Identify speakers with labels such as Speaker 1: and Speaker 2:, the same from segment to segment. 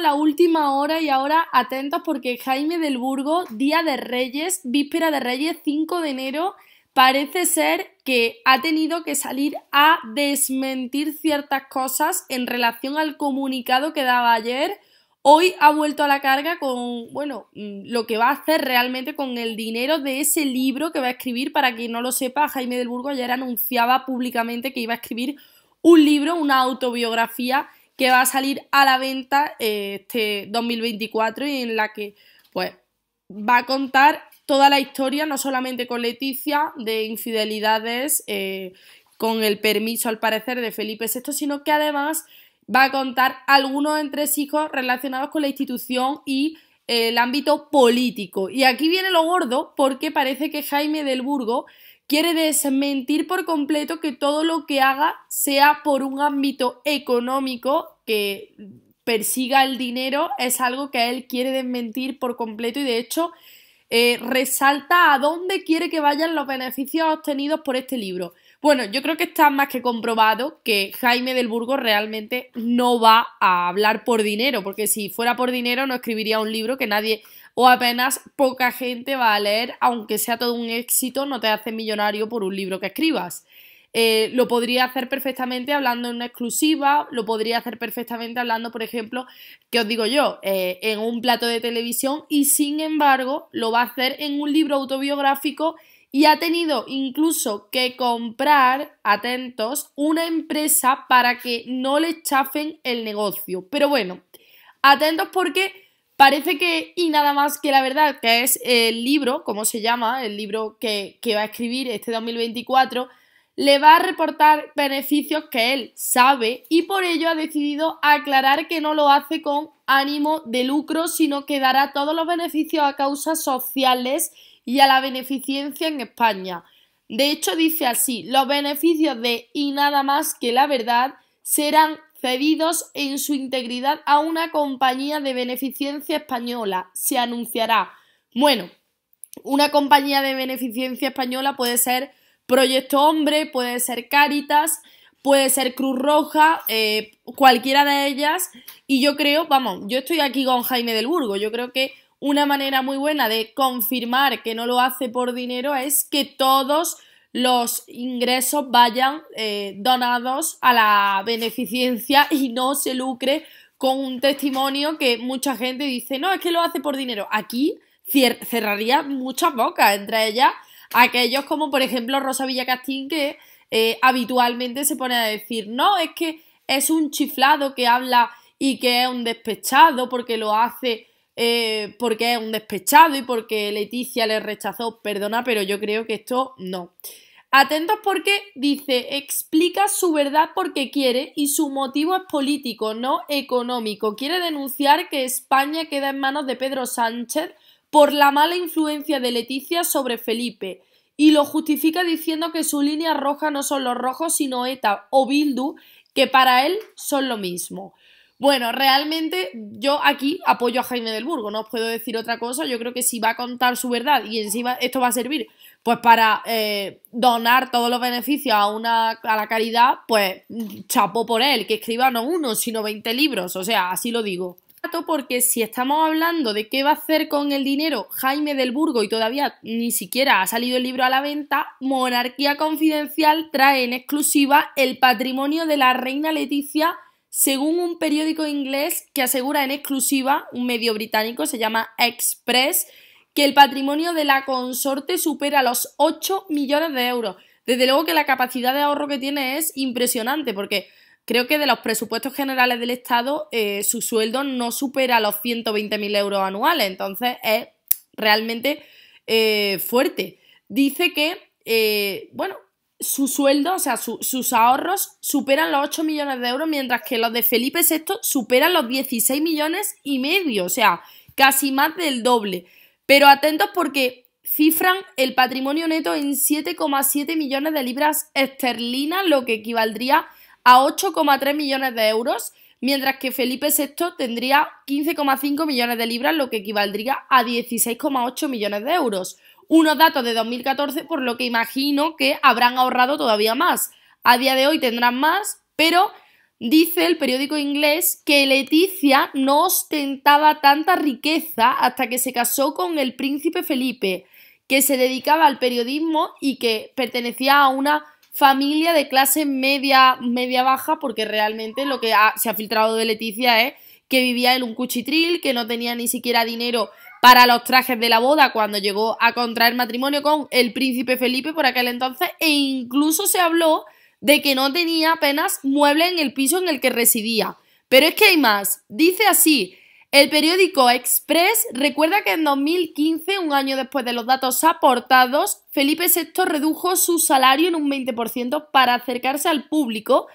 Speaker 1: la última hora y ahora atentos porque Jaime del Burgo, Día de Reyes, Víspera de Reyes, 5 de enero, parece ser que ha tenido que salir a desmentir ciertas cosas en relación al comunicado que daba ayer. Hoy ha vuelto a la carga con, bueno, mm, lo que va a hacer realmente con el dinero de ese libro que va a escribir. Para quien no lo sepa, Jaime del Burgo ayer anunciaba públicamente que iba a escribir un libro, una autobiografía que va a salir a la venta eh, este 2024 y en la que pues va a contar toda la historia, no solamente con Leticia, de infidelidades, eh, con el permiso al parecer de Felipe VI, sino que además va a contar algunos entresijos relacionados con la institución y eh, el ámbito político. Y aquí viene lo gordo porque parece que Jaime del Burgo quiere desmentir por completo que todo lo que haga sea por un ámbito económico que persiga el dinero, es algo que él quiere desmentir por completo y de hecho eh, resalta a dónde quiere que vayan los beneficios obtenidos por este libro. Bueno, yo creo que está más que comprobado que Jaime del Burgo realmente no va a hablar por dinero, porque si fuera por dinero no escribiría un libro que nadie o apenas poca gente va a leer, aunque sea todo un éxito, no te hace millonario por un libro que escribas. Eh, lo podría hacer perfectamente hablando en una exclusiva, lo podría hacer perfectamente hablando, por ejemplo, que os digo yo, eh, en un plato de televisión y sin embargo lo va a hacer en un libro autobiográfico y ha tenido incluso que comprar, atentos, una empresa para que no le chafen el negocio. Pero bueno, atentos porque Parece que, y nada más que la verdad, que es el libro, como se llama, el libro que, que va a escribir este 2024, le va a reportar beneficios que él sabe y por ello ha decidido aclarar que no lo hace con ánimo de lucro, sino que dará todos los beneficios a causas sociales y a la beneficencia en España. De hecho, dice así, los beneficios de y nada más que la verdad serán cedidos en su integridad a una compañía de beneficencia española. Se anunciará. Bueno, una compañía de beneficencia española puede ser Proyecto Hombre, puede ser Caritas, puede ser Cruz Roja, eh, cualquiera de ellas. Y yo creo, vamos, yo estoy aquí con Jaime del Burgo. Yo creo que una manera muy buena de confirmar que no lo hace por dinero es que todos los ingresos vayan eh, donados a la beneficencia y no se lucre con un testimonio que mucha gente dice, no, es que lo hace por dinero. Aquí cerraría muchas bocas, entre ellas aquellos como por ejemplo Rosa Villacastín que eh, habitualmente se pone a decir, no, es que es un chiflado que habla y que es un despechado porque lo hace eh, porque es un despechado y porque Leticia le rechazó. Perdona, pero yo creo que esto no. Atentos porque dice, explica su verdad porque quiere y su motivo es político, no económico. Quiere denunciar que España queda en manos de Pedro Sánchez por la mala influencia de Leticia sobre Felipe y lo justifica diciendo que su línea roja no son los rojos sino ETA o Bildu, que para él son lo mismo. Bueno, realmente yo aquí apoyo a Jaime del Burgo, no os puedo decir otra cosa. Yo creo que si va a contar su verdad y encima esto va a servir pues para eh, donar todos los beneficios a una a la caridad, pues chapó por él, que escriba no uno, sino 20 libros, o sea, así lo digo. Porque si estamos hablando de qué va a hacer con el dinero Jaime del Burgo y todavía ni siquiera ha salido el libro a la venta, Monarquía Confidencial trae en exclusiva el patrimonio de la reina Leticia según un periódico inglés que asegura en exclusiva, un medio británico, se llama Express, que el patrimonio de la consorte supera los 8 millones de euros. Desde luego que la capacidad de ahorro que tiene es impresionante, porque creo que de los presupuestos generales del Estado eh, su sueldo no supera los 120.000 euros anuales, entonces es realmente eh, fuerte. Dice que, eh, bueno, su sueldos, o sea, sus ahorros superan los 8 millones de euros, mientras que los de Felipe VI superan los 16 millones y medio, o sea, casi más del doble. Pero atentos porque cifran el patrimonio neto en 7,7 millones de libras esterlinas, lo que equivaldría a 8,3 millones de euros, mientras que Felipe VI tendría 15,5 millones de libras, lo que equivaldría a 16,8 millones de euros unos datos de 2014, por lo que imagino que habrán ahorrado todavía más. A día de hoy tendrán más, pero dice el periódico inglés que Leticia no ostentaba tanta riqueza hasta que se casó con el príncipe Felipe, que se dedicaba al periodismo y que pertenecía a una familia de clase media, media baja, porque realmente lo que se ha filtrado de Leticia es que vivía en un cuchitril, que no tenía ni siquiera dinero para los trajes de la boda cuando llegó a contraer matrimonio con el príncipe Felipe por aquel entonces e incluso se habló de que no tenía apenas mueble en el piso en el que residía. Pero es que hay más. Dice así, el periódico Express recuerda que en 2015, un año después de los datos aportados, Felipe VI redujo su salario en un 20% para acercarse al público,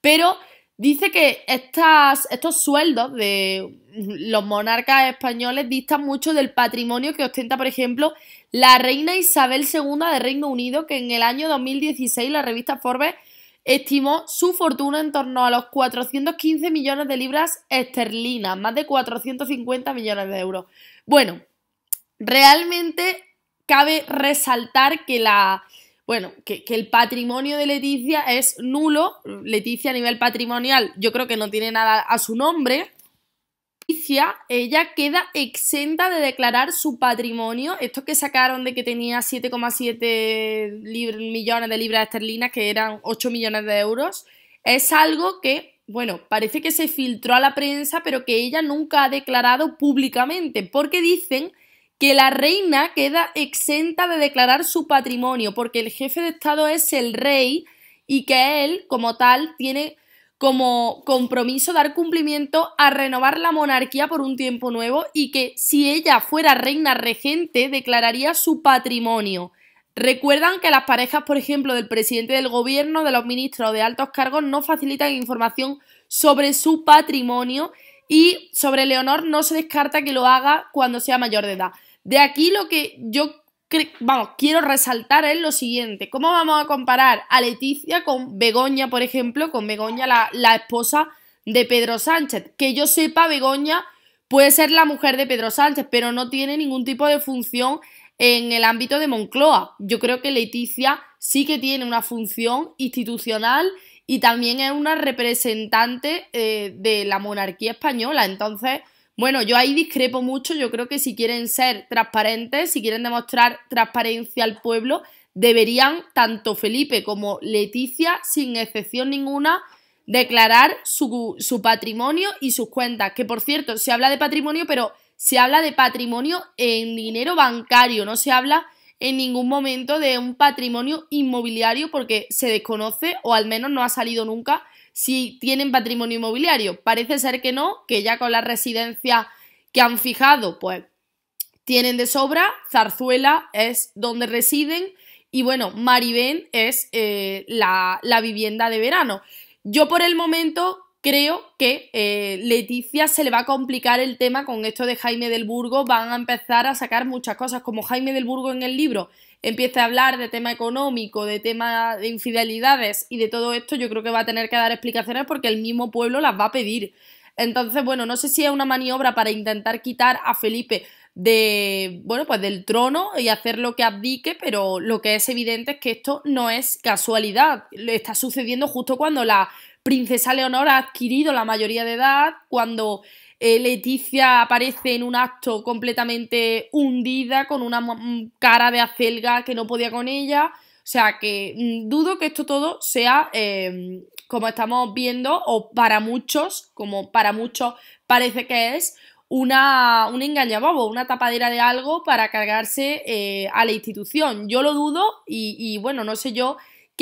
Speaker 1: pero Dice que estas, estos sueldos de los monarcas españoles distan mucho del patrimonio que ostenta, por ejemplo, la reina Isabel II de Reino Unido, que en el año 2016 la revista Forbes estimó su fortuna en torno a los 415 millones de libras esterlinas, más de 450 millones de euros. Bueno, realmente cabe resaltar que la, bueno, que, el patrimonio de Leticia es nulo. Leticia a nivel patrimonial yo creo que no tiene nada a su nombre. Leticia, ella queda exenta de declarar su patrimonio. Esto que sacaron de que tenía 7,7 millones de libras esterlinas, que eran 8 millones de euros, es algo que, bueno, parece que se filtró a la prensa, pero que ella nunca ha declarado públicamente, porque dicen que la reina queda exenta de declarar su patrimonio, porque el jefe de Estado es el rey y que él, como tal, tiene como compromiso dar cumplimiento a renovar la monarquía por un tiempo nuevo y que si ella fuera reina regente declararía su patrimonio. Recuerdan que las parejas, por ejemplo, del presidente del gobierno, de los ministros de altos cargos no facilitan información sobre su patrimonio y sobre Leonor no se descarta que lo haga cuando sea mayor de edad. De aquí lo que yo vamos, quiero resaltar es lo siguiente. ¿Cómo vamos a comparar a Leticia con Begoña, por ejemplo? Con Begoña, la, la esposa de Pedro Sánchez. Que yo sepa, Begoña puede ser la mujer de Pedro Sánchez, pero no tiene ningún tipo de función en el ámbito de Moncloa. Yo creo que Leticia sí que tiene una función institucional y también es una representante eh, de la monarquía española. Entonces, bueno, yo ahí discrepo mucho, yo creo que si quieren ser transparentes, si quieren demostrar transparencia al pueblo, deberían tanto Felipe como Leticia, sin excepción ninguna, declarar su, su, patrimonio y sus cuentas. Que por cierto, se habla de patrimonio, pero se habla de patrimonio en dinero bancario, no se habla en ningún momento de un patrimonio inmobiliario porque se desconoce o al menos no ha salido nunca si tienen patrimonio inmobiliario. Parece ser que no, que ya con la residencia que han fijado, pues tienen de sobra. Zarzuela es donde residen y bueno, Maribén es eh, la, la vivienda de verano. Yo por el momento creo que eh, Leticia se le va a complicar el tema con esto de Jaime del Burgo. Van a empezar a sacar muchas cosas, como Jaime del Burgo en el libro empieza a hablar de tema económico, de tema de infidelidades y de todo esto, yo creo que va a tener que dar explicaciones porque el mismo pueblo las va a pedir. Entonces, bueno, no sé si es una maniobra para intentar quitar a Felipe de, bueno, pues del trono y hacer lo que abdique, pero lo que es evidente es que esto no es casualidad, está sucediendo justo cuando la princesa Leonora ha adquirido la mayoría de edad, cuando eh, Leticia aparece en un acto completamente hundida, con una cara de acelga que no podía con ella. O sea que mm, dudo que esto todo sea, em, como estamos viendo, o para muchos, como para muchos parece que es, una, un engañabobo, una tapadera de algo para cargarse eh, a la institución. Yo lo dudo y bueno, no sé yo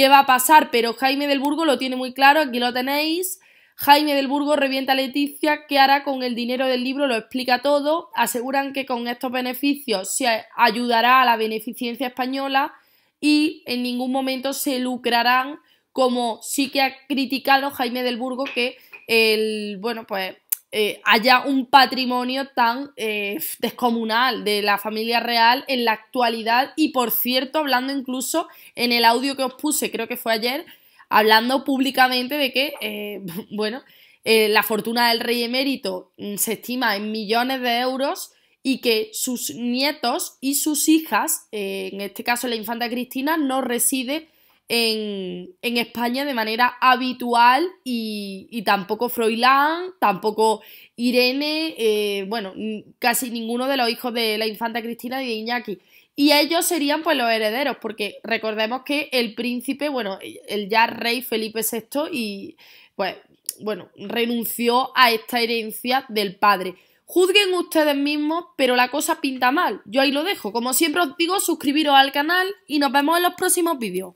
Speaker 1: va a pasar, pero Jaime del Burgo lo tiene muy claro, aquí lo tenéis. Jaime del Burgo revienta a Leticia, ¿qué hará con el dinero del libro? Lo explica todo. Aseguran que con estos beneficios se ayudará a la beneficencia española y en ningún momento se lucrarán, como sí que ha criticado Jaime del Burgo que el, bueno, pues eh, haya un patrimonio tan eh, descomunal de la familia real en la actualidad y por cierto hablando incluso en el audio que os puse creo que fue ayer hablando públicamente de que eh, bueno la fortuna del rey emérito mm, se estima en millones de euros y que sus nietos y sus hijas en este caso la infanta Cristina no reside en, España de manera habitual y, tampoco Froilán, tampoco Irene, eh, bueno, casi ninguno de los hijos de la infanta Cristina de Iñaki. Y ellos serían pues los herederos, porque recordemos que el príncipe, bueno, el ya rey Felipe VI y pues, bueno, renunció a esta herencia del padre. Juzguen ustedes mismos, pero la cosa pinta mal. Yo ahí lo dejo. Como siempre os digo, suscribiros al canal y nos vemos en los próximos vídeos.